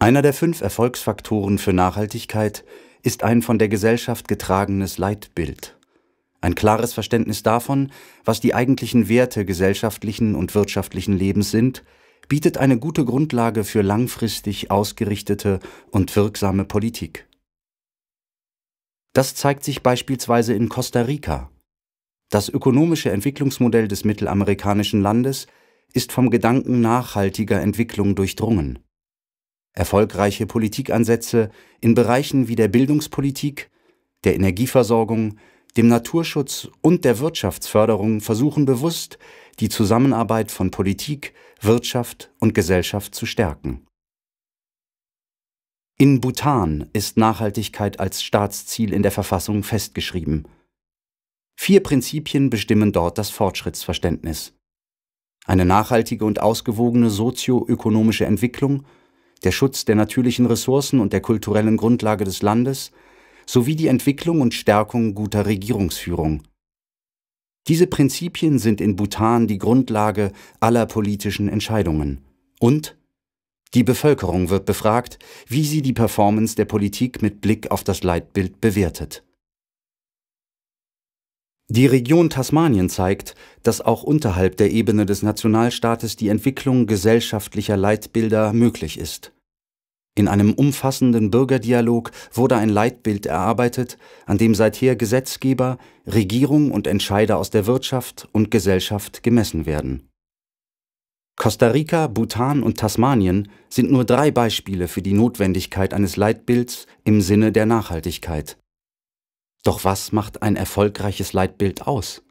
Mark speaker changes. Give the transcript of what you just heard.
Speaker 1: Einer der fünf Erfolgsfaktoren für Nachhaltigkeit ist ein von der Gesellschaft getragenes Leitbild. Ein klares Verständnis davon, was die eigentlichen Werte gesellschaftlichen und wirtschaftlichen Lebens sind, bietet eine gute Grundlage für langfristig ausgerichtete und wirksame Politik. Das zeigt sich beispielsweise in Costa Rica. Das ökonomische Entwicklungsmodell des mittelamerikanischen Landes ist vom Gedanken nachhaltiger Entwicklung durchdrungen erfolgreiche Politikansätze in Bereichen wie der Bildungspolitik, der Energieversorgung, dem Naturschutz und der Wirtschaftsförderung versuchen bewusst, die Zusammenarbeit von Politik, Wirtschaft und Gesellschaft zu stärken. In Bhutan ist Nachhaltigkeit als Staatsziel in der Verfassung festgeschrieben. Vier Prinzipien bestimmen dort das Fortschrittsverständnis. Eine nachhaltige und ausgewogene sozioökonomische Entwicklung – der Schutz der natürlichen Ressourcen und der kulturellen Grundlage des Landes sowie die Entwicklung und Stärkung guter Regierungsführung. Diese Prinzipien sind in Bhutan die Grundlage aller politischen Entscheidungen. Und die Bevölkerung wird befragt, wie sie die Performance der Politik mit Blick auf das Leitbild bewertet. Die Region Tasmanien zeigt, dass auch unterhalb der Ebene des Nationalstaates die Entwicklung gesellschaftlicher Leitbilder möglich ist. In einem umfassenden Bürgerdialog wurde ein Leitbild erarbeitet, an dem seither Gesetzgeber, Regierung und Entscheider aus der Wirtschaft und Gesellschaft gemessen werden. Costa Rica, Bhutan und Tasmanien sind nur drei Beispiele für die Notwendigkeit eines Leitbilds im Sinne der Nachhaltigkeit doch was macht ein erfolgreiches Leitbild aus?